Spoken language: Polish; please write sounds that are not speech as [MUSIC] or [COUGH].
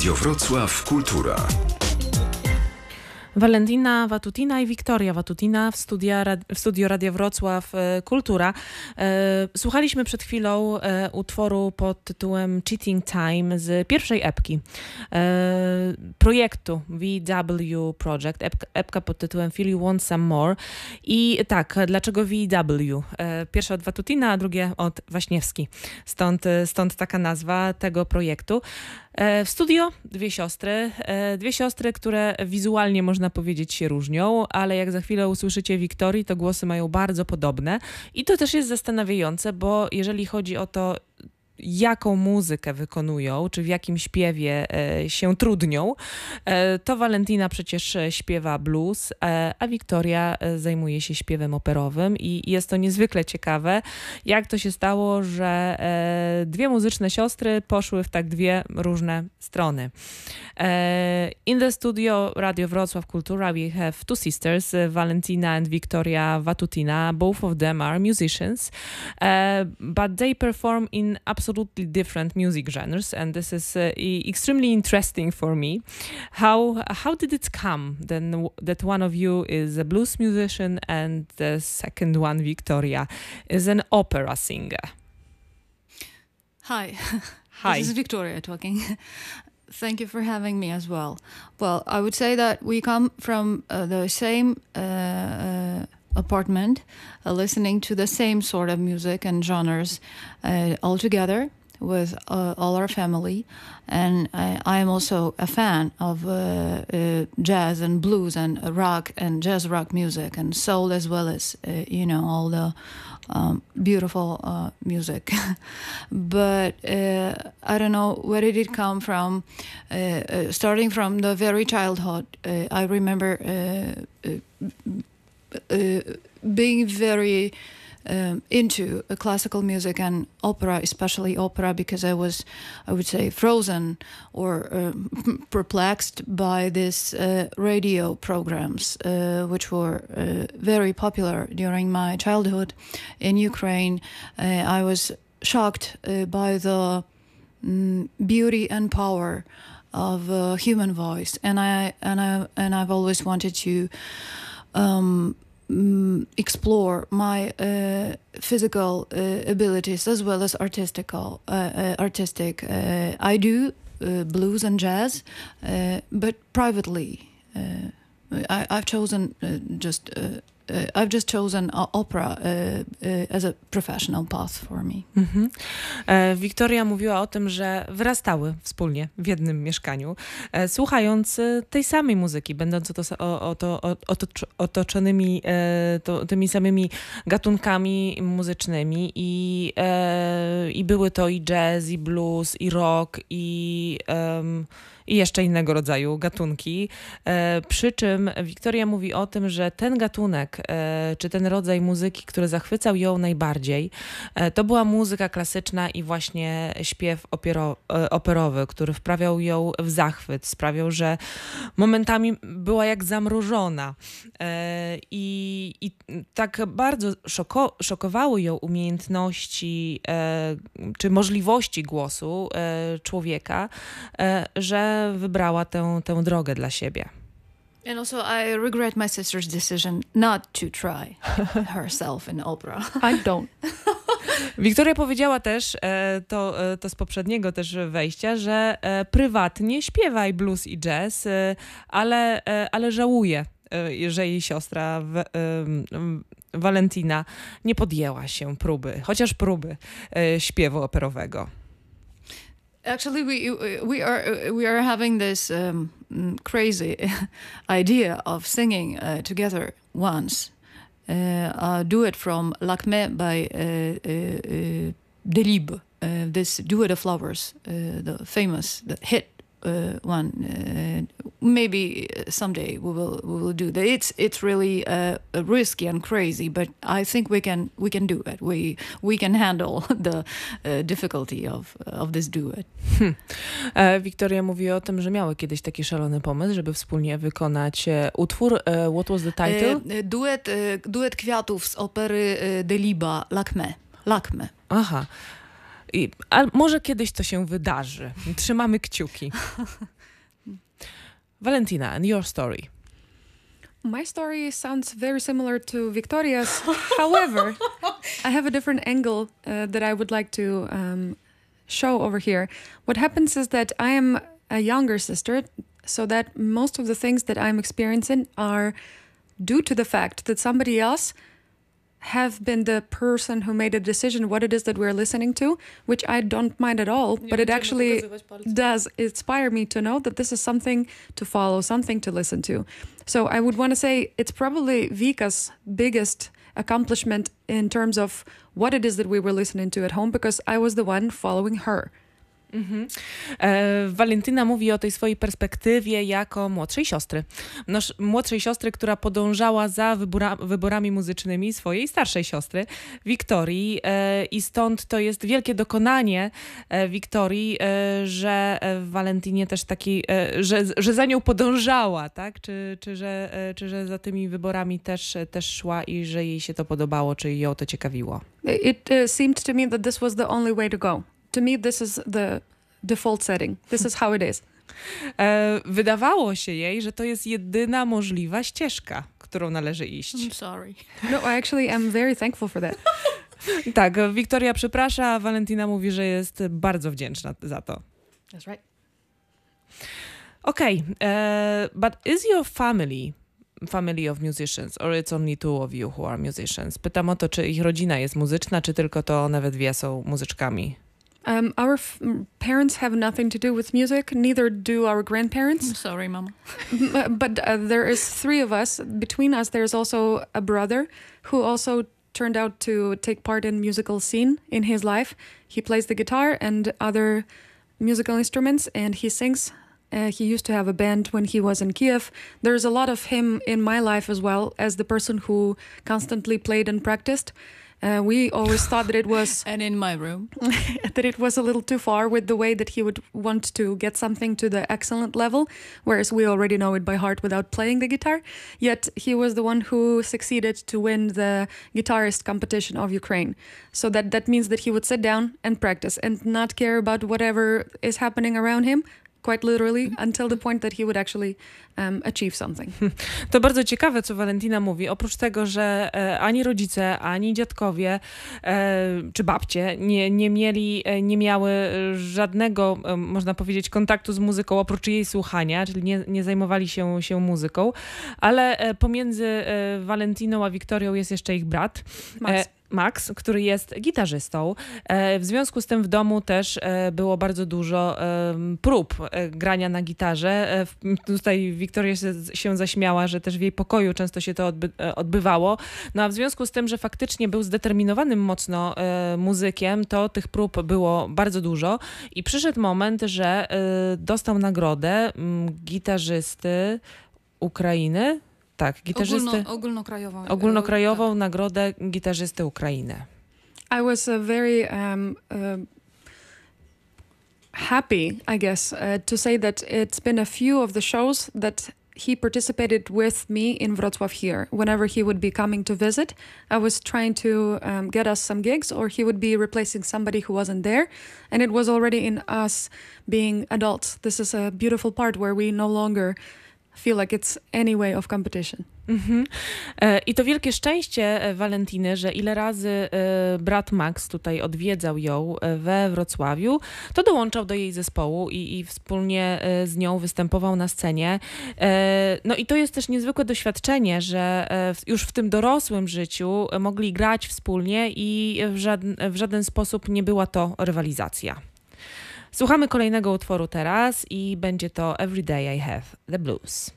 Radio Wrocław Kultura. Walentina Watutina i Wiktoria Watutina w, studia, w studio Radia Wrocław e, Kultura. E, słuchaliśmy przed chwilą e, utworu pod tytułem Cheating Time z pierwszej epki projektu VW Project, epka pod tytułem Feel You Want Some More. I tak, dlaczego VW? Pierwsze od Watutina, a drugie od Waśniewski. Stąd, stąd taka nazwa tego projektu. W studio dwie siostry, dwie siostry, które wizualnie można można powiedzieć, się różnią, ale jak za chwilę usłyszycie Wiktorii, to głosy mają bardzo podobne. I to też jest zastanawiające, bo jeżeli chodzi o to, jaką muzykę wykonują, czy w jakim śpiewie e, się trudnią, e, to Valentina przecież e, śpiewa blues, a Wiktoria zajmuje się śpiewem operowym i jest to niezwykle ciekawe, jak to się stało, że dwie muzyczne siostry poszły w tak dwie różne strony. In the studio Radio Wrocław Kultura we have two sisters, Valentina and Victoria Watutina. Both of them are musicians, but they perform in absolutely absolutely different music genres, and this is uh, extremely interesting for me. How how did it come then that one of you is a blues musician and the second one, Victoria, is an opera singer? Hi. [LAUGHS] Hi. This is Victoria talking. [LAUGHS] Thank you for having me as well. Well, I would say that we come from uh, the same. Uh, uh apartment uh, listening to the same sort of music and genres uh, all together with uh, all our family. And I am also a fan of uh, uh, jazz and blues and rock and jazz rock music and soul as well as, uh, you know, all the um, beautiful music. [LAUGHS] but I don't know where did it come from. starting from the very childhood, I remember uh, being very um, into uh, classical music and opera, especially opera, because I was, I would say, frozen or uh, [LAUGHS] perplexed by these uh, radio programs, uh, which were uh, very popular during my childhood in Ukraine. I was shocked by the mm, beauty and power of human voice, and I and I and I've always wanted to um, mm, explore my uh, physical uh, abilities as well as artistical uh, uh artistic uh, i do uh, blues and jazz but privately I, have chosen just Y, I've just chosen opera y, y, as a professional path for me. Mhm. E, Wiktoria mówiła o tym, że wyrastały wspólnie w jednym mieszkaniu, e, słuchając tej samej muzyki, będąc oto, oto, otoc, otoczonymi e, to, tymi samymi gatunkami muzycznymi i, i były to i jazz, i blues, i rock, i... i jeszcze innego rodzaju gatunki. E, przy czym Wiktoria mówi o tym, że ten gatunek, E, czy ten rodzaj muzyki, który zachwycał ją najbardziej, e, to była muzyka klasyczna i właśnie śpiew opiero e, operowy, który wprawiał ją w zachwyt, sprawiał, że momentami była jak zamrożona. I, i tak bardzo szoko, szokowały ją umiejętności czy możliwości głosu człowieka, że wybrała tę, tę drogę dla siebie. And also, I regret my sister's decision not to try [LAUGHS] herself in opera. I don't. [LAUGHS] Wiktoria powiedziała też, e, to, e, to z poprzedniego też wejścia, że e, prywatnie śpiewaj blues i jazz, ale, ale żałuje, że jej siostra Valentina nie podjęła się próby, chociaż próby śpiewu operowego. Actually, we we are we are having this um, crazy [LAUGHS] idea of singing uh, together once. Uh, a duet from *Lacmé* by uh, uh, uh Delib. Uh, this duet of flowers, the famous the hit uh, one uh, maybe uh, someday we will we will do that. It's it's really risky and crazy, but I think we can we can do it. We we can handle [LAUGHS] the difficulty of of this duet. Victoria hmm. Wiktoria mówi o tym, że miały kiedyś taki szalony pomysł, żeby wspólnie wykonać utwór. What was the title? duet, duet kwiatów z opery Deliba, Lakme. Lakme. Aha. I, a może kiedyś to się wydarzy. Trzymamy kciuki. [LAUGHS] Valentina, and your story. My story sounds very similar to Victoria's. However, [LAUGHS] I have a different angle uh, that I would like to um, show over here. What happens is that I am a younger sister, so that most of the things that I'm experiencing are due to the fact that somebody else have been the person who made a decision what it is that we're listening to, which I don't mind at all, but it actually does inspire me to know that this is something to follow, something to listen to. So I would want to say it's probably Vika's biggest accomplishment in terms of what it is that we were listening to at home because I was the one following her. Valentina mhm. E, Walentyna mówi o tej swojej perspektywie jako młodszej siostry. Noż, młodszej siostry, która podążała za wybora, wyborami muzycznymi swojej starszej siostry, Wiktorii. E, I stąd to jest wielkie dokonanie e, Wiktorii, e, że e, w Walentinie też taki, e, że, że za nią podążała, tak? Czy, czy, że, czy że za tymi wyborami też, też szła i że jej się to podobało, czy ją to ciekawiło. It uh, seemed to me that this was the only way to go to me this is the default setting. This is how it is. E, wydawało się jej, że to jest jedyna możliwa ścieżka, którą należy iść. I'm sorry. No, actually I'm very thankful for that. [LAUGHS] tak, Wiktoria przeprasza, a Valentina mówi, że jest bardzo wdzięczna za to. That's right. Okay, uh, e, but is your family family of musicians or it's only two of you who are musicians? Pytam o to, czy ich rodzina jest muzyczna, czy tylko to one we dwie są muzyczkami. Um, our f- parents have nothing to do with music, neither do our grandparents. I'm sorry, Mama. Uh, but uh, there is three of us. Between us, there's also a brother who also turned out to take part in musical scene in his life. He plays the guitar and other musical instruments, and he sings. Uh, he used to have a band when he was in Kiev. There's a lot of him in my life as well as the person who constantly played and practiced. Uh, we always thought that it was [LAUGHS] and in my room [LAUGHS] that it was a little too far with the way that he would want to get something to the excellent level, whereas we already know it by heart without playing the guitar. Yet he was the one who succeeded to win the guitarist competition of Ukraine. So that that means that he would sit down and practice and not care about whatever is happening around him quite literally, until the point that he would actually um, achieve something. [LAUGHS] To bardzo ciekawe, co Valentina mówi. Oprócz tego, że e, ani rodzice, ani dziadkowie e, czy babcie nie, nie mieli, e, nie miały żadnego, e, można powiedzieć, kontaktu z muzyką oprócz jej słuchania, czyli nie, nie zajmowali się, się muzyką, ale e, pomiędzy Valentiną a Wiktorią jest jeszcze ich brat. Max. Max, który jest gitarzystą. E, w związku z tym w domu też e, było bardzo dużo e, prób grania na gitarze. Tutaj Wiktoria się zaśmiała, że też w jej pokoju często się to odbywało. No a w związku z tym, że faktycznie był zdeterminowanym mocno muzykiem, to tych prób było bardzo dużo i przyszedł moment, że dostał nagrodę gitarzysty Ukrainy Tak, gitarzysty. Ogólno, ogólnokrajową. Ogólnokrajową tak. nagrodę gitarzysty Ukrainy. I was very um, uh, happy, I guess, uh, to say that it's been a few of the shows that he participated with me in Wrocław here. Whenever he would be coming to visit, I was trying to um, get us some gigs, or he would be replacing somebody who wasn't there. And it was already in us being adults. This is a beautiful part where we no longer feel like it's any way of competition. Mm -hmm. I to wielkie szczęście e, Walentiny, że ile razy e, brat Max tutaj odwiedzał ją we Wrocławiu, to dołączał do jej zespołu i, i, wspólnie z nią występował na scenie. No i to jest też niezwykłe doświadczenie, że już w tym dorosłym życiu mogli grać wspólnie i w żaden, w żaden sposób nie była to rywalizacja. Słuchamy kolejnego utworu teraz i będzie to Every Day I Have the Blues.